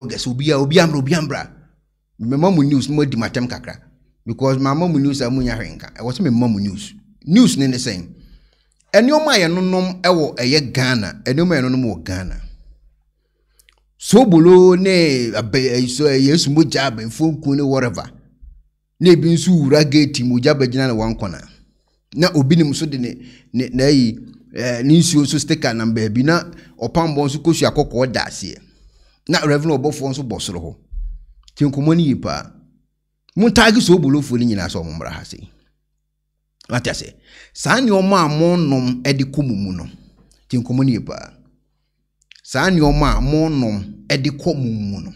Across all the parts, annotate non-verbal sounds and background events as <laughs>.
august obi a obi amra obi amra mmemma mu news mo di matam kakra because mama mu news a mu nya hwenka ɛwɔ sɛ mmemma mu news news ne ne sɛn nneɛma a yɛnonom wɔ ɛyɛ ghana nneɛma a yɛnonom wɔ ghana sobolo ne yesu mogya abɛnfo nkuo ne whatever na ebi nso wura gate mu ogya bɛgyina ne wɔn kɔna na obi nim so de ne ne n'ayi ɛɛ ne nsuo so sticker nam baabi na ɔpambɔ nso kosua kɔkɔɔ da aseɛ na revenue ɔbɔfoɔ nso bɔ soro hɔ nti nkɔmmɔ no yie paa montaage sɛ ɔbolofoɔ no nyinaa sɛ ɔmommra ha sei wate ase saa nneɛma a monom de kɔ mu mu no nti nkɔmmɔ no yie paa saa nneɛma a monom de kɔ mu mu no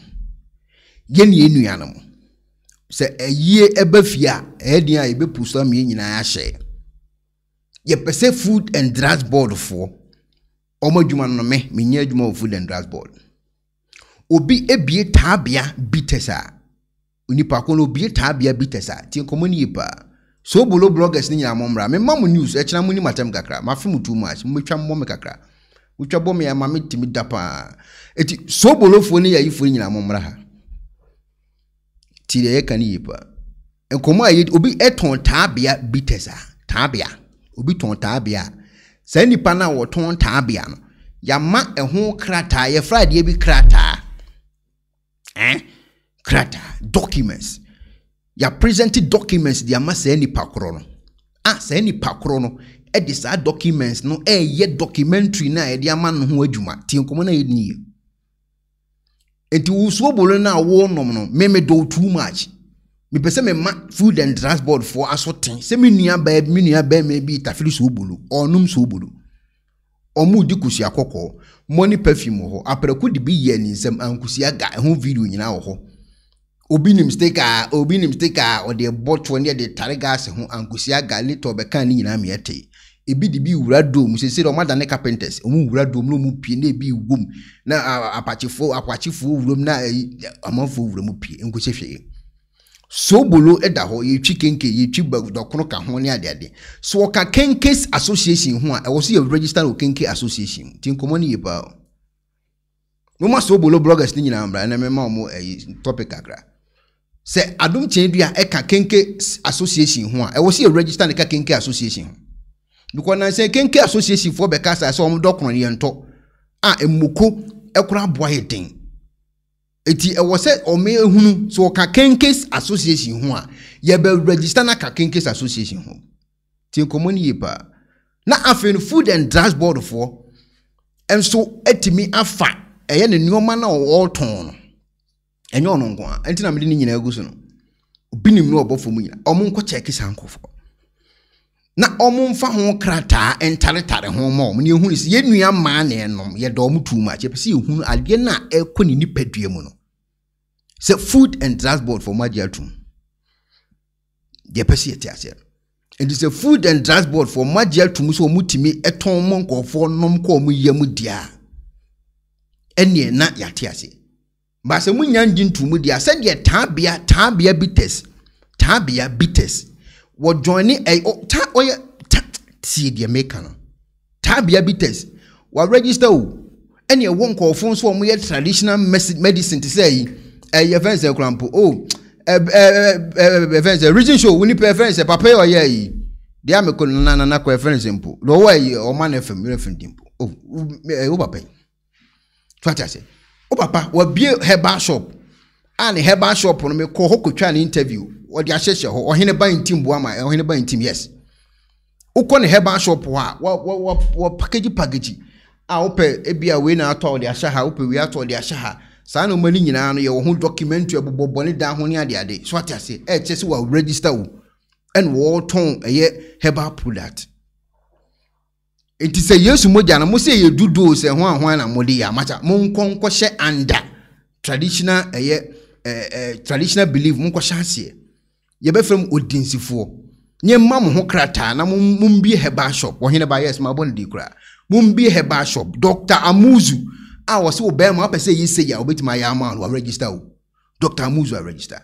yɛne yɛn nnua no mu sɛ ayie ɛba fie a ɛyɛ a yɛbɛpu so ama yɛn nyinaa ahyɛ yɛpɛ sɛ food and drugs board foɔ ɔmo adwuma no me menyɛ adwuma wɔ food and drugs board obi ebie taabea bi tɛ saa onipa ko no obie taabea bi tɛ saa tie nkɔmɔ ni yie paa so bolo bloggers ne nyinaa mɔmra me ma mo news ɛkyina mo ni matam kakra ma fi mo too much mo metwa mmɔ me kakra mo twa bɔ me ama me timi da paa eti so bolo fo ne yayi fo nyinaa mɔmra ha ti deɛ yɛka ne yie paa nkɔmɔ a yɛ obi ɛtɔn taabea bi tɛ saa taabea obi tɔn taabea saa nipa na wɔtɔn taabea no yama ɛho krataa yɛfra adeɛ bi krataa. eh krata documents yɛapresente documents di ama saa nipa korɔ no a saa nipa korɔ no de saa documents no ɛyɛ documentary na a di ama no ho adwuma tie nkomo na a yɛdi nie nti wusuo bolo na a wɔrenom no meme do too much mepɛ sɛ ma food and transport foɔ aso ten sɛ me nua baa me nua bɛrima bi tafiri suo bolo ɔnom suo bolo wɔn redi kosua kɔkɔɔ money perfume wɔ hɔ apɛrɛko de bi yɛ ne nsam ankosia ga ɛho video nyinaa wɔ hɔ obi nim steak a obi nim mistake a ɔde bɔ toɔ ne de tare gas ho ankosia ga litɔ bɛka ne nyinaa mea tee ebi de bi wura dom sese de ɔmo adane carpenters ɔmo wura dom na ɔmo pie na ebi wom na apakyefo apakyefoɔ wurom na ayi e, amanfoɔ wurom pie nkosia hwee sobolo da hɔ yɛtwi kenke yɛtwi dɔkono ka ho ne adeade so wɔka Kenke association ho a ɛwɔ so yɛ register wɔ kenke association mu nti nkɔmmɔ no yɛ paa moma sobolo bloggers no nyinaa mmra na mɛma ɔmo ayi topic kakra sɛ adom kyɛn dua ɛka kenke association ho a ɛwɔ so yɛ register ne ka kenke association ho because nansɛn kenke association foɔ bɛka saa sɛ ɔmo dɔkono yɛntɔ a mmoko ɛkora aboa yɛ den eti ɛwɔ sɛ ɔmo ehunu sɛ ɔka kenkes association ho a yɛbɛ register na ka kenkes association ho ti nkɔmɔ ni yie paa na afei no food and drugs board foɔ nso etimi afa ɛyɛ eh, ne nneɛma na ɔɔtɔn no ɛnyɛ ɔno nko a ɛnti na mo de ne nyinaa egu so no obi nim na ɔbɔ fam nyinaa ɔmo nkɔ kyɛɛ kisa nkɔfoɔ na ɔmomfa ho krataa ntaretare ho ma ɔm ne yɛhunu sɛ yɛn nua mmaa na ɛnom yɛdɔ ɔmo tuu mu akyɛ pɛ adeɛ no ɛkɔ ne nipadua mu no sɛ food and transport for magye atum deɛ pɛ sɛ yɛte aseɛ nti sɛ food and transport for magye atum sɛ ɔmo tumi ɛtɔn mo nkɔɔfoɔ nom kɔ ɔmo yɛ mu deɛ a ɛneɛ na yɛate aseɛ baasa mu nya ngye ntumu deɛ sɛdeɛ taabea taabea bitters taabea bitters wɔjoine ɛyi eh, oh, ta ɔyɛ oh, ta tie deɛ meka no taabea bi Wa wɔaregister o ɛne ɛwɔ nkɔɔfo nso a wɔyɛ traditional medicine te sɛ yi ɛyɛ fɛn sɛ kurampo o ɛɛ ɛɛ fɛn sɛ region show wo nipa fɛn sɛ papa yɛ ɔyɛ yi deɛ ame ko nana nana kɔ fɛn sɛ mpo lɔwɔ yi ɔma na fɛm yɛrɛ fɛn di mpo o oh, ɛɛ eh, wo papa yi to ati ase wo papa wɔ bie herbal shop a ne herbal shop no mi kɔ hɔ kotwa ne interview. wɔde ahyehyɛ hɔ ɔhene ban tim boa ma ɔhene ban tim yes wokɔ ne herbal shop hɔ a wɔ package a wopɛ ebi a wei na atɔ ɔde ahyɛ ha wopɛ wei atɔ ɔde ahyɛ ha saa na ɔmani nyinaa no yɛ wɔn ho documentary abobɔ bɔne dan ho ne so ate ase ɛkyɛ sɛ ɛna ɛyɛ product nti sɛ yesu mogya mo sɛ yɛ a a na mo de yɛ amakya mo nkɔ nkɔhyɛ under traditional ɛyɛ ɛɛ yɛbɛfrɛ mu odinsifoɔ nyɛma mo ho krataa na mombie heba shop ɔhene ba yes mabɔ no di koraa mombie heba shop dr amuzu a wɔsɛ wo bɛrima wapɛ sɛ yi sɛ yi a wobɛtumi ayɛ ama no waregister wo dr amuzu aregister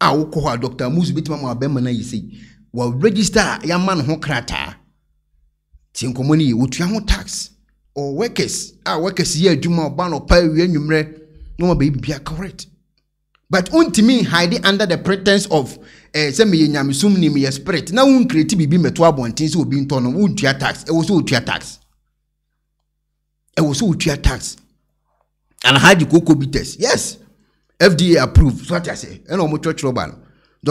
a wokɔ hɔ a dr amuzu bɛtumi ama wabɛrima no yi sɛ yi waregister a yɛama no ho krataa ti nkɔmmɔ no yɛ wɔtua ho tax or workers a workers yɛ adwuma ɔba no ɔpa awie anwummerɛ na wɔma bɛyɛ biribia correct but wontumi hide under the pretence of eh, sɛ meyɛ nyamesum ni meyɛ spirit na wonkreti biribi mɛto abɔnten sɛ obi ntɔ no wodua tax ɛwɔ sɛ wotua tax ɛwɔ sɛ wotua tax anahagye koko bi yes fda approve so ate ase ɛna ɔmo twɛtwerɛ ba no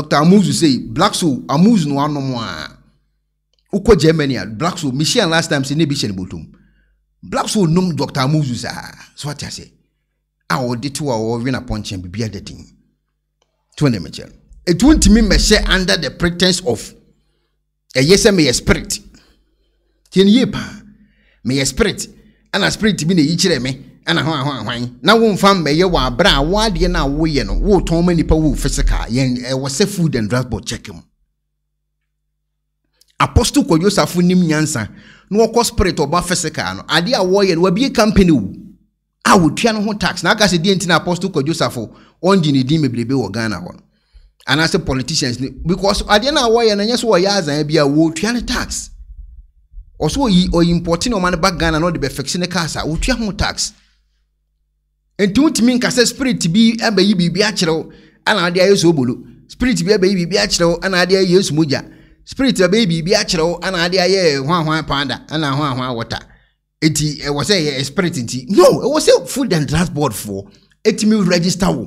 dr amuzu say black soul amuzu no anom a wokɔ germany a black soul mehyia last time sɛ ne bi hyɛ no bɔtom black soul nom dr amuzu saa so ate ase a wɔde to a wɔwe n'apɔnkyɛn biribi ada din to ne mɛkyɛ no etu ntumi mɛhyɛ under the pretence of ɛyɛ sɛ meyɛ spirit tie ne yie paa meyɛ spirit ɛna spirit bi na eyi kyerɛ me ɛna hwan hwan hwan na wɔnfa mmɛyɛ wɔ abere a wɔadeɛ no a wɔyɛ no wɔretɔn ma nipa wɔwɔ fisika yɛn ɛwɔ sɛ food and drug board check mu apostle kɔ yosafo nim nyansa na wɔkɔ spirit ɔba fisika no adeɛ a wɔyɛ no wɔabie company wo a wɔtua no ho tax na aka sɛ deɛ nti na apostle kwadwosafo ɔngye ne din bebrebe wɔ ghana hɔ no anaasɛ politicians ne because adeɛ no a wɔyɛ no ɛnyɛ sɛ wɔyɛ azan bi a wɔtua ne tax ɔso ɔyi ɔyi mpɔte na ɔma no ba ghana na ɔde bɛfɛkisi ne cars a wɔtua ho tax nti wotumi nkasa spirit bi abɛyi biribi akyerɛw ana ade ayɛ sɛ obolo spirit bi abɛyi biribi akyerɛw ana ade ayɛ yesu mogya spirit abɛyi biribi akyerɛw ana ade ayɛ hwanhwan panda ana hwanhwan wɔta eti ɛwɔ sɛ ɛyɛ spirit nti no ɛwɔ sɛ food and transport fo etimi register wo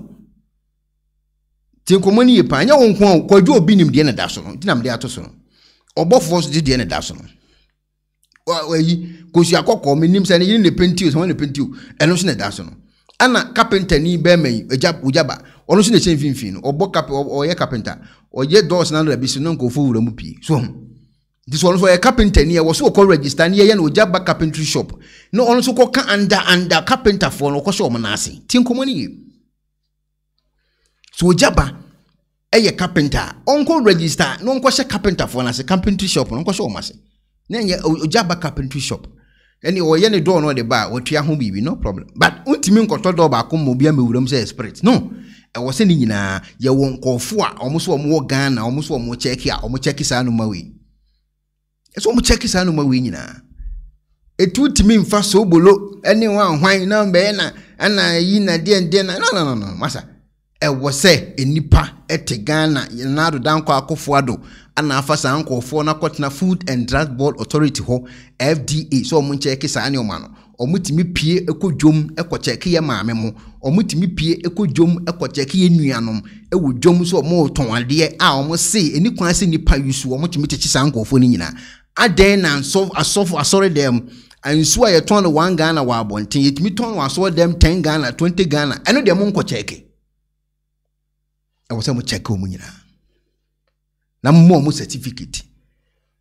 te nkɔmɔ ni yie paa nyɛ wɔn nko a kɔdwo obi nim deɛ na da so no ntina mi de ato so no ɔbɔfoɔ so de deɛ na da so no wɔyi kosi akɔkɔɔ mi nim sɛ ne yiri ne penti o sɛ ne penti o ɛno na da so no ɛna kapenta ni bɛrima yi ɛgya ɔgyaba ɔno so na ɛhyɛ mfimfini no ɔbɔ kap ɔyɛ kapenta ɔyɛ dɔɔso na lora bi so na nkɔfo wura mu pii so. This one for a carpenter ni was so ɔkɔ register ni yɛyɛ na ɔgya carpentry shop No, na ɔno nso kɔka under under carpenterfoɔ no ɔkɔhyɛ ɔmo n'ase ti nkɔmɔ ni yie so ɔgya ba ɛyɛ carpenter a ɔnkɔ register carpenter ɔnkɔhyɛ as a carpentry shop na ɔnkɔhyɛ ɔmo ase na yɛ ɔgya ba carpentry shop ɛni ɔyɛ ne door, no ɔde ba a ɔtua ho biribi no problem but ntumi nkɔtɔ dɔɔ baako ma obi ama ewuram sɛ spirit no ɛwɔ was saying, "You know, nkɔɔfo a ɔmo so ɔmo wɔ ghana ɔmo so ɔmo kyɛki a ɔmo kyɛki saa no ma wei ɛsɛ wɔn kyɛki saa nneɛma wei nyinaa etu tumi nfa ɛne wɔn ahwan na bɛyɛ na ɛna yi na deɛ deɛ na no no no no masa ɛwɔ sɛ na na ghana yɛnaado dankɔ na do ana afa saa na na akɔtena food and drug board authority hɔ fda sɛ ɔmo no pie yɛ maame pie yɛ nuanom ɛwɔ dwom so ɔmo tɔn adeɛ a ɔmo se ɛni kwan nipa yi so ɔmotumi saa nkɔɔfoɔ no nyinaa adɛn na asɔfo asɔre dɛm nsuo a yɛtɔn no one ghana wɔ abɔnten yɛtumi tɔn wɔ asɔre dɛm ten ghana twenty ghana ɛno deɛ mo nkɔ kyɛɛke ɛwɔ sɛ mo kyɛɛke wɔn nyinaa na mo mo certificate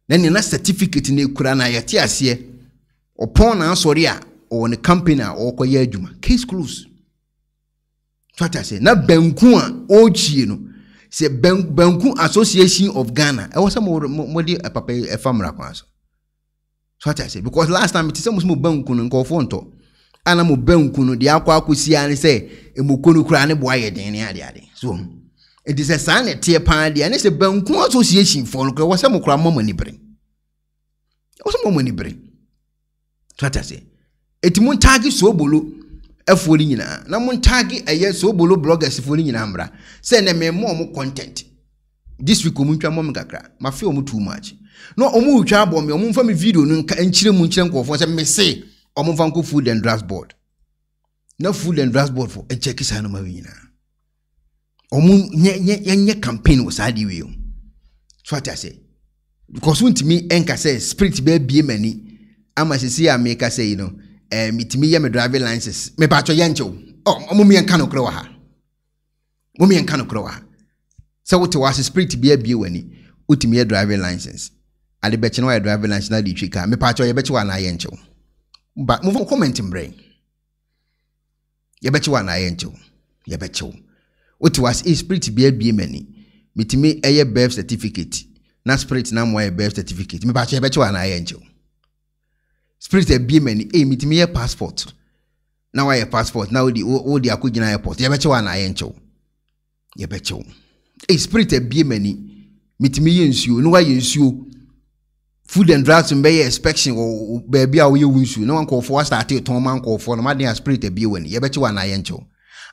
na nina certificate na ekura na yɛte aseɛ ɔpɔn na asɔre a ɔwɔ ne campaign a ɔrekɔ yɛ adwuma case close twata sɛ na banku a ɔrekyie no. sɛ banku association of ghana ɛwɔ sɛ mode papa yi ɛfa mmara kwan so so ate ase because last time te sɛ mo sɛ mo banku no nkɔɔfoɔ ntɔ ana mo banku no deɛ akɔ akɔsia ne sɛ ɛmɔko no koraa ne boa yɛ den ne adeade so nti sɛ saa ne teɛ paa deɛ ne sɛ banku association foɔ no koraa ɛwɔ sɛ mo koraa mmɔmɔ ni bere ɛwɔ sɛ mmɔmɔ ni bere so ate ase ɛti mo ntaage soobolo afuo no nyinaa na montaage ɛyɛ sobolo bloggers foɔ no nyinaa mmra sɛ nɛ memmɔ ɔmo content this week ɔmo ntwa mmɔ me kakra mafe ɔmo too much na ɔmo retwa abɔ mi ɔmo mfa me video no nka nkyerɛ mu nkyerɛ nkɔɔfoɔ sɛ mese ɔmo mfa nkɔ food and dress board na food and dress board fo ɛkyɛ kisa no ma we nyinaa ɔmo nyɛ nyɛ campaign wɔ saa adeɛ wei so ate ase because wontumi ɛnka sɛ spirit bɛɛ bie m'ani ama sisi a meka sɛ yi no. Know, Eh, mitumi yɛ me driving license mepatwɛ yɛ nkyɛw ɔmommiɛ oh, nka nokorɛ wɔ ha mommiɛ nka nokorɛ wɔ ha sɛ wote wɔ ase spirit bi abie w'ani wotumi yɛ driving license ade bɛkye no wayɛ driving license na de twi kaa mepaakyɛ yɛbɛkye wɔ anaa yɛnkyɛ wo ba mofo comment mbrɛ yɛbɛkye wɔ anaa yɛnkyɛ wo yɛbɛkye wo wote wɔ ase eh, spirit bi abie m'ani metumi ɛyɛ birth certificate na spirit na mu yɛ birth certificate mepaakyɛ yɛbɛkye wɔ anaa yɛnkyɛ spirit abie m'ani ee eh, mitumi yɛ passport na wayɛ passport na wodi wodi akɔgyina airport yɛbɛkyɛ wa anaa yɛnkyɛw yɛbɛkyɛ wo ee eh, spirit abie m'ani mitumi yɛ nsuo na wayɛ nsuo food and drugs mbɛyɛ inspection wɔ baabi a woyɛ wo nsuo na nkɔɔfoɔ asate tɔn ma nkɔɔfoɔ na maden a spirit abie w'ani yɛbɛkyɛ wo anaa yɛnkyɛw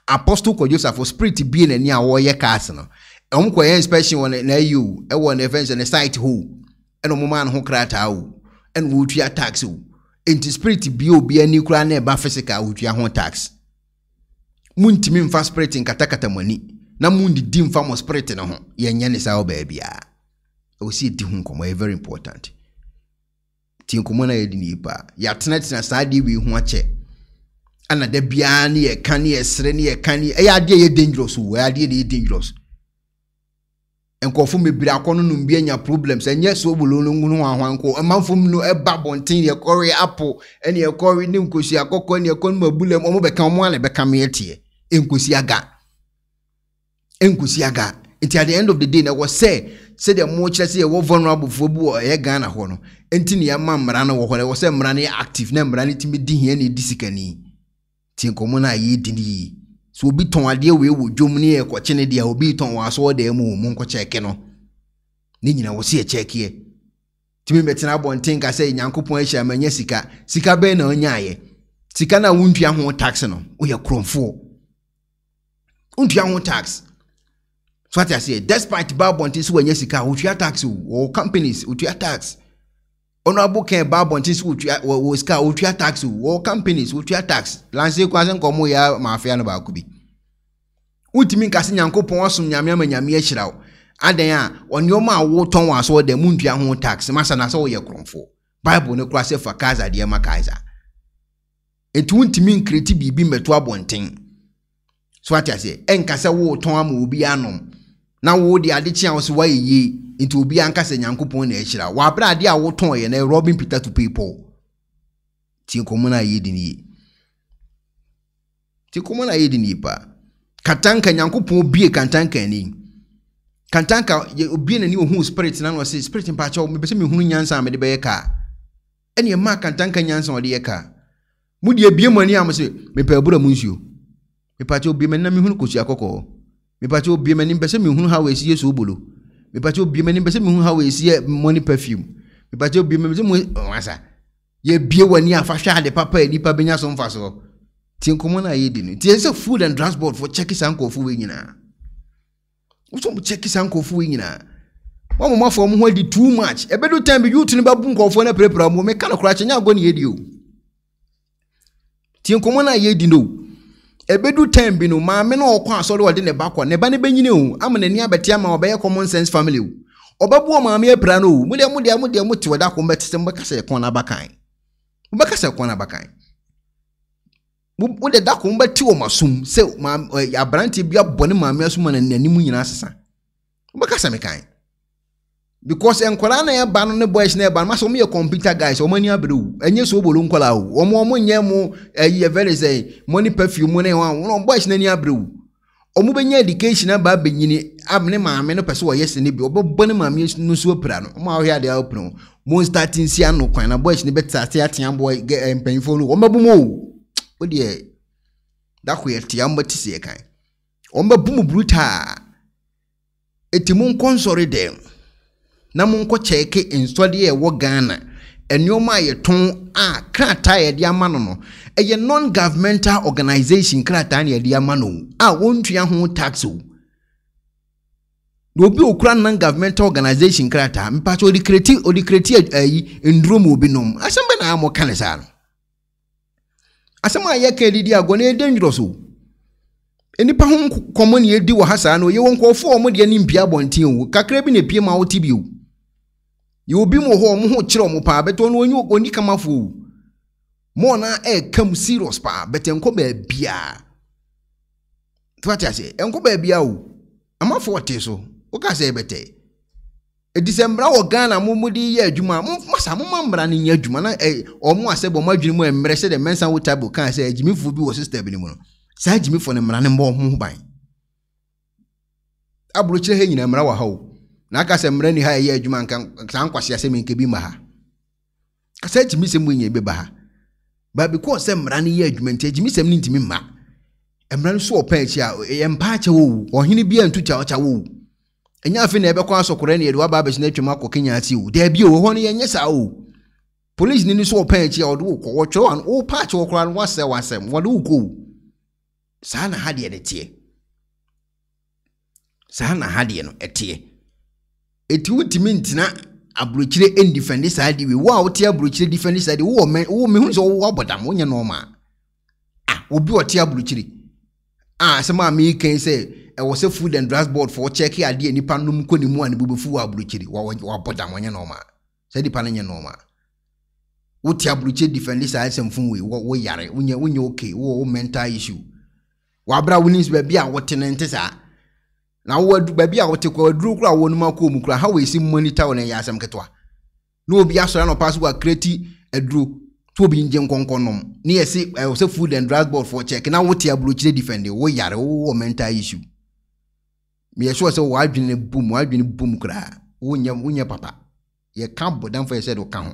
apostle kɔ joseph spirit bie n'ani a wɔreyɛ cars no wɔn kɔ yɛ inspection wɔ n'ayi o ɛwɔ n'efɛn sɛ ne site hɔ o ɛna wɔn maa ne ho krataa o ɛna wɔn retua tax o nti spirit bia obi ani koraa na ɛba physical wotua ho tax muntumi mfa spirit nkatakata mo ani na mundidi mfa mo spirit no ho yɛnyɛ ne saa wɔ baabiaa ɛwɔ sɛ yɛdi ho nkɔmmɔ ɛyɛ very important nti nkɔmmɔ no a yɛdi ne yi paa yɛatenatena saa adeɛ wei ho akyɛ ana da biara ne yɛka ne yɛsere ne yɛka ne ɛyɛ adeɛ yɛ dangerous o ɛyɛ adeɛ yɛ dangerous nkurɔfo bebree akɔnonom bi anya problems ɛnyɛ sobolo no ŋunu ahwanko ɛmanfom no ɛba abɔnten yɛ kɔre apo ɛne ɛkɔre ne nkosi akɔkɔ ne ɛkɔ no mabula mu ɔmo bɛka ɔmo ana ɛbɛka meɛ teɛ nkosi aga nkosi aga nti at the end of the day na ɛwɔ sɛ sɛdeɛ mo kyerɛ sɛ yɛwɔ vulnerable foɔ bi wɔ ɛyɛ ghana hɔ no nti ne yɛma mmara no wɔ hɔ ɛwɔ sɛ mmara no yɛ active na mmara no tumi di hia ne di sikani nti nkɔmmɔ no a yɛdi no yie sɛ obi tɔn adeɛ wei wɔ dwom ne yɛ kɔkye ne deɛ obi tɔn wɔ aso ɔda mu wɔ mu nkɔkyɛɛke no ne nyina wɔ si ɛkyɛɛkeɛ tumi bɛtena abɔnten ka sɛ nyankopɔn ahyia ma nyɛ sika sika bɛn na ɔnyaayɛ sika no a wontua ho tax no woyɛ kurɔmfoɔ wontua ho tax so ate aseɛ despite ba abɔnten sɛ wanya sika wotua tax o wɔ companies wotua tax honourable ken ba abɔnten si wotua wɔ sika wotua tax wɔ companies wotua tax lansi kwanse nkɔmɔ ya maafia no baako bi wotumi nkasi nyankopɔn ɔsom nyame ama nyame ahyira wo adan a ɔnneɛma a wotɔn wɔ aso ɔdan mu ntua ho tax masa na sɛ wɔyɛ korɔnfo bible ne kora sɛ fa kaza deɛ ma kaiser etu ntumi nkireti biribi mmɛto abɔnten so ate aseɛ ɛnka sɛ wotɔn ama obi anom na wo de adekye a wɔsɛ wayɛ yie nti obi ankasa nyankopɔn na akyira wɔabrɛ adeɛ a wotɔn yɛ na robin peter to people tie nkɔmmɔ no a yɛ di no yie tie nkɔmmɔ no a yɛ di no yie paa katanka nyankopɔn bie katanka ani katanka obie n'ani ohun spirit na ɔsɛ spirit mpakyɛw mepɛ sɛ mehunu nyansa a mede bɛyɛ kaa ɛne ɛmaa katanka nyansa a ɔde yɛ kaa mu deɛ bie mu ani a mo sɛ mepɛ abura mu nsuo mepakyɛw bie mu ani na mehunu kosua kɔkɔɔ mepatɛ obie m'anim pɛ sɛ mehunu ha wɔɛsi esie soobolo mepatɛ obie m'anim pɛ sɛ mehunu ha wɔɛsi esie mɔni perfume mepatɛ obie m'anim pɛ sɛ mehunu wasa yɛbie w'ani ni hwɛ ade papa a nipa bɛnya so mfa soɔ tie nkɔmɔ no a yɛdi no tie sɛ food and transport fo kyɛki saa nkɔɔfo wei nyinaa wosɔ mo kyɛki saa nkɔɔfo wei nyinaa wɔn mo afɔ mo ho adi too much ɛbɛdo time bi youth no bɛbu nkɔɔfoɔ no apirapira mo meka no koraa kyɛ nyɛ agɔ ne yɛdi o tie nkɔmɔ no a yɛdi no o ebedu time bi no maame na ɔkɔ asɔre ɔde ne ba kɔ ne ba ne bɛnyini o ama n'ani abɛte ama ɔbɛyɛ common sense family o ɔbɛbu maame apira no o mu deɛ mu deɛ mu deɛ mu te ɔda kɔ mbɛte sɛ mbɛka sɛ ɛkɔn n'abakan mbɛka sɛ ɛkɔn n'abakan mu de da kɔ mbɛte wɔn asum sɛ maame aberante bi abɔ ne maame asum na n'anim nyinaa sesa mbɛka sɛ mekan because nkwadaa na ɛba no ne boys na ɛba no masa wɔn yɛ computer guys wɔn ani abere o ɛnyɛ so obolo nkwadaa o wɔn wɔn nyɛ mu ɛyi ɛfɛre sɛ money perfume ne wɔn wɔn boys na ani abere o wɔn bɛ nyɛ education aba abɛnyini ab ne maame no pɛ sɛ wɔyɛ sini bi ɔbɛbɔ ne maame no so apira no wɔn a wɔyɛ adeɛ apira no wɔn start nsi ano kwan na boys eh, eh, no bɛ te ase atea boy ɛ mpanyinfoɔ no wɔn bɛ bom o o deɛ dako yɛ tea wɔn bɛ te se yɛ eti mu nkɔnsɔre dɛm na monkɔ kyɛɛke nsɔdeɛ ɛwɔ ghana nneɛma a yɛtɔn a krataa yɛde ama no no ɛyɛ non governmental organisation krataa na yɛde ama no a wɔntua ho tax o na obi okura non governmental organisation krataa mpatsɛ odi kreti odi kreti ayi nduro mu obi nom asɛm bɛ na amɔ ka ne saa no asɛm a yɛka adidi agɔ na yɛ dangerous o nnipa ho nkɔmɔ na yɛdi wɔ ha saa no yɛwɔ nkɔɔfoɔ a wɔn deɛ ne mpia abɔnten o kakra bi na epie ma wɔte bi o yɛwɔ bi mu wɔ hɔ ɔmo ho kyerɛ ɔmo paa bɛtɛ ɔno ɔnyi ɔni kamafo mɔɔ na ɛɛka mu serious paa bɛtɛ nkɔ baabiaa tiwate ase nkɔ baabia o amafo ɔte so woka sɛ ɛbɛtɛ ɛdi sɛ mmara wɔ ghana mo mo de yɛ adwuma mo masa mo ma mmara no nyɛ adwuma na ɛ ɔmo asɛ bɔ ɔmo adwene mu mmerɛ sɛ de mɛnsa wo table kan sɛ agyimifoɔ bi wɔ system bi ne mu no saa agyimifoɔ ne mmara ne mbɔ ɔmo ho ban aburokyerɛ ha nyinaa mmara wɔ ha o na aka sɛ mmerɛ ni ha ɛyɛ adwuma nka saa nkwasi asɛm nke bi ma ha kasa gyimi sɛm mu nyɛ bi ba ha baabi kɔɔ sɛ mmerɛ no yɛ adwuma nti gyimi sɛm no ntumi ma mmerɛ no so ɔpɛ akyi a ɛyɛ mpa akyɛ wɔwu ɔhene bi a ntu kyɛ ɔkyɛ wɔwu ɛnyɛ afei na ɛbɛkɔ asɔkorɛ ne yɛde waba abɛsi na atwam akɔ kenya ase o daabi o hɔ no yɛnyɛ saa o polisi ni nso ɔpɛ akyi a ɔde wo kɔ wɔtwerɛ ano wo pa akyɛ wɔkora no wasɛ wasɛm wɔde wo kɔ o saa na ha deɛ no teɛ saa na ha deɛ no ɛteɛ eti wotumi ntena aburokyire ndifɛnde saa de wi wo a wote aburokyire difɛnde saa de wo wɔ mɛ wo mehunu sɛ wo abɔdam wonyɛ nɔɔma a obi ɔte aburokyire a asɛm a mii kan sɛ ɛwɔ sɛ food and drug board fɔ kyɛke adeɛ nipa nom kɔ ne mu a ne bobefu wɔ aburokyire wabɔdam wonyɛ nɔɔma sɛ nipa no nyɛ nɔɔma wote aburokyire difɛnde saa sɛ mfun wei wo yare wonyɛ wonyɛ okay wo wo mental issue wabra wo ni baabi a wote ne nte saa na wadu baabi a wote kɔ waduro kora a wɔnom akɔ mu kora ha wɔ ɛsi monitor wɔ no ɛyɛ asɛm ketewa na obi asɔre na ɔpa so wɔakreti aduro tí obi ń nkɔnkɔ nom ní yẹ sẹ ẹ sẹ food and drug board for check na wote ti aburokyire defend wọ́n yàrá wọ́n wọ́ mental issue yẹ sọ sẹ wọ́n adwene bum wọ́n adwene bum koraa wọ́n nyɛ wọ́n nyɛ papa yɛ ka bɔ danfɔ yɛ sɛ de ka ho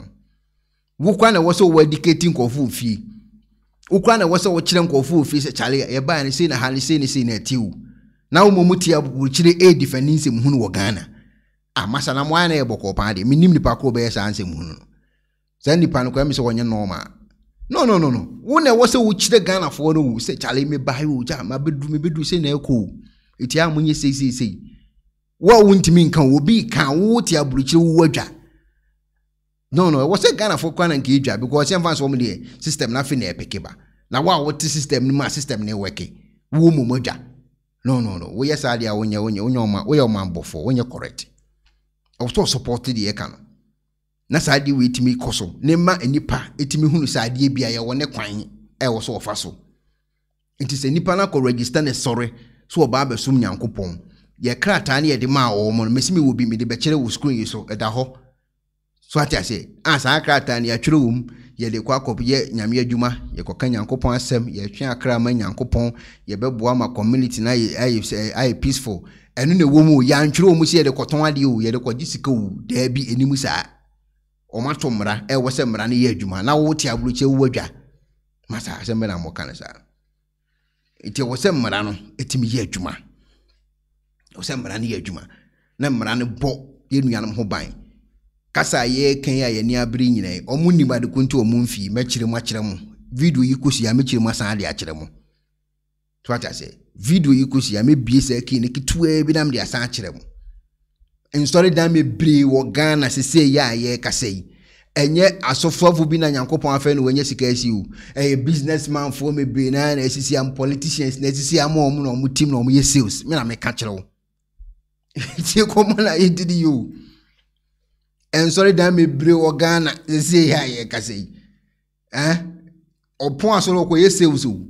wokura na ɛwɔ sɛ wɔ adiketi nkɔfo ofie wokura na ɛwɔ sɛ wɔkyerɛ nkɔfo ofie sɛ kyale yɛ baa ne sei na ha ne sei ne sei na ɛti o na wɔn mu ti aburukyire edi fɛ ne nsɛm hunu wɔ ghana a ah, masalamu ayɛ na yɛ bɔkɔɔ paa deɛ minim nipa koro bɛyɛ saa nsɛm hunu no saa nipa no kora mi sɛ wɔnyɛ nɔɔma no no no no wɔn na ɛwɔ sɛ wɔkyerɛ ghana foɔ no wɔ sɛ kyale mi ba yi wɔ gya ma bɛdu mi bɛdu sɛ na ɛkɔ o eti a mo nyɛ seisei wɔn a wɔntumi nka obi ka wɔn ti aburukyire wɔn adwa no no ɛwɔ sɛ ghana foɔ kora na nka edwa because sɛ wɔn system na afei na na wɔn a system no mu system na ɛwɔke wɔn mu no no no woyɛ saa deɛ a wonyɛ wonyɛ wonyɛ ɔma woyɛ ɔmanbɔfoɔ wonyɛ correct ɔsɔ deɛ ɛka no na saa adeɛ wei tumi kɔ so ne ma nipa tumi hunu saa adeɛ bi a yɛwɔ ne kwan ɛwɔ so ɔfa so nti sɛ nipa register ne sɔre so ɔbaa yɛ krataa ne yɛde no mɛsi mi bi mi de yi so ɛda hɔ so a ah, saa krataa ne wɔ mu yɛde kɔ akɔyɛ nyame adwuma yɛkɔka nyankopɔn asɛm yɛtwe akra ma nyankopɔn yɛbɛboa ma community no ayɛ ayɛ ayɛ peaceful ɛno na ɛwɔ mu o yɛantwerɛ ɔmu sɛ yɛde kɔtɔn adeɛ o yɛde kɔgye sika o daabi anim saa ɔmato mmara ɛwɔ sɛ mmara no yɛ adwuma na wote aburokyɛ wo adwa ma saa asɛm bɛ na mɔka no saa nti ɛwɔ sɛ mmara no ɛtumi yɛ adwuma ɛwɔ sɛ mmara no yɛ adwuma na mmara no bɔ yɛn nuanom ho ban kasa a yɛrekɛn a yɛne abere nyinaa ɔmo nim adeko nti ɔmo mfii mɛkyerɛ mu akyerɛ mu video yi kɔsi a mɛkyerɛ mu asan de akyerɛ mu to ata sɛ video yi kɔsi a mɛbie saa kii no ketewa bi nam de asan akyerɛ mu nsɔre dan bebree wɔ ghana sese yi a yɛrekasa yi ɛnyɛ asɔfoafo bi na nyankopɔn afɛ no wɔnyɛ sika asi o ɛyɛ business man foɔ bebree na na asisi am politicians na asisi am wɔn na wɔn team na wɔn yɛ sales mena meka kyerɛ wo <laughs> tie kɔmɔ na yɛ didi yi o nsɔredan bebree wɔ ghana sese yi a yɛ kasa yi ɛn ɔpɔn asɔrɔ kɔ yɛ sales o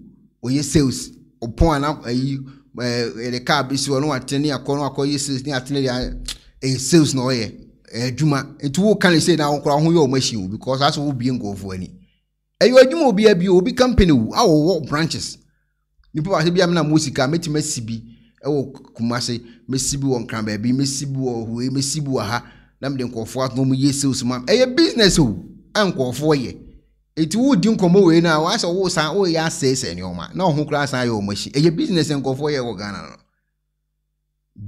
ɔyɛ sales ɔpɔn ana ayi ɛɛ ɛde kaa bi si hɔ no atene ne akɔ no akɔ yɛ sales ne atene de ɛyɛ sales na ɔyɛ ɛdwuma etu wo kan sɛ na akɔrɔ aho yɛ ɔmo ahyia o because asɔ wo bie nkɔɔfo ani ɛyɛ adwuma obi abie obi company wo a wɔwɔ branches nipa wa bi amena mo sika metuma si bi ɛwɔ eh, oh, kumase mesi bi wɔ nkran baabi mesi bi wɔ hue mesi bi oh, wɔ ha. Ah, na mede nkurɔfoɔ ato mu yɛ sales ma ɛyɛ business o a nkurɔfoɔ yɛ eti wodi nkɔmɔ wei na wasɛ wo san wo yɛ asɛesɛe nneɛma na ɔho koraa san yɛ wɔn akyi ɛyɛ business nkurɔfoɔ yɛ wɔ ghana no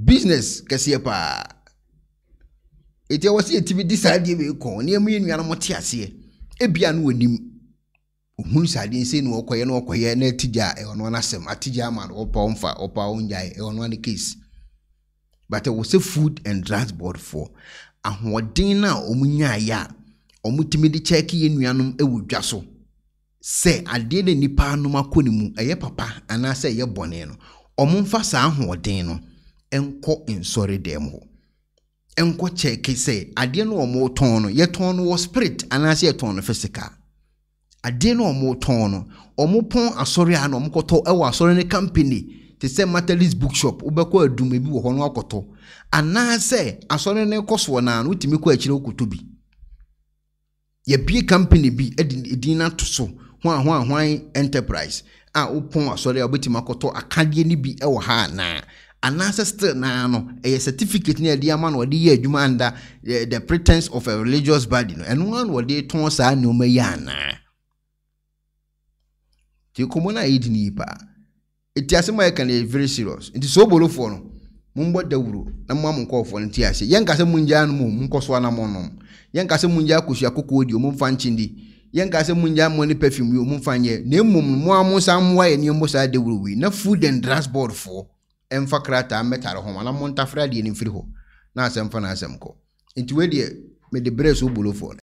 business kɛseɛ paa eti ɛwɔ sɛ yɛtumi di saa adeɛ wei kɔn nneɛma yɛ nuanom te aseɛ ebia no wɔnim ohun saa adeɛ nsɛn na ɔkɔyɛ na ɔkɔyɛ na ɛti gya ɛwɔ no anasɛm ati gya ama no ɔpa ɔnfa ɔpa ɔngyae ɛwɔ no ano case but ɛwɔ sɛ food and transport for ahoɔden no a wɔn nyaeɛ a wɔtumi de kyɛɛke yɛ nuanom wɔ dwa so sɛ adeɛ na nipa anom akɔ ne mu ɛyɛ papa anaasɛ ɛyɛ bɔne no wɔn mfa saa ahoɔden no nkɔ nsɔre dɛm hɔ nkɔ kyɛɛke sɛ adeɛ no wɔn tɔn no yɛtɔn no wɔ spirit anaasɛ yɛtɔn no fisika adeɛ no wɔn tɔn no wɔn pɔn asɔre a na wɔn kɔtɔ ɛwɔ asɔre no company. te sɛ matalist bookshop wobɛkɔ adum bi wɔ hɔ no akɔtɔ anaasɛ asɔre no kɔ soɔ naa no wotumi kɔ akyirɛ wokɔtɔ bi yɛbie company bi din no ato so ho enterprise a wopɔn asɔre a wobɛtumi akɔtɔ akadeɛ no bi wɔ ha anaa anaasɛ still naa no ɛyɛ certificate no yɛde ama no wɔde yɛ adwuma anda the pretence of a religious body no ɛno a na wɔde tɔn saa nneɔma yi anaa nti kɔmmɔ no a yɛdi no yi paa eti ase mu a yɛka no yɛ very serious nti sɛ obolofoɔ no mombɔ dawuro na moa mo nkɔɔfoɔ no ti ase yɛnka sɛ mongyaa no mu monkɔ so ana mɔnom yɛnka sɛ mongyaa kosua kokoɔ di ɔmomfa nkyindi yɛnka sɛ mongyaa mmɔ ne perfume yi ɔmomfa nyɛ na mmom no mo a mo san mmoa yɛ nneɛmbɔ saa dawuro wei na food and transport foɔ ɛmfa krataa mmɛtare ho ana montafra adeɛ no mfiri hɔ na asɛmfa no asɛm kɔ nti wei deɛ mede berɛ so obolofoɔ no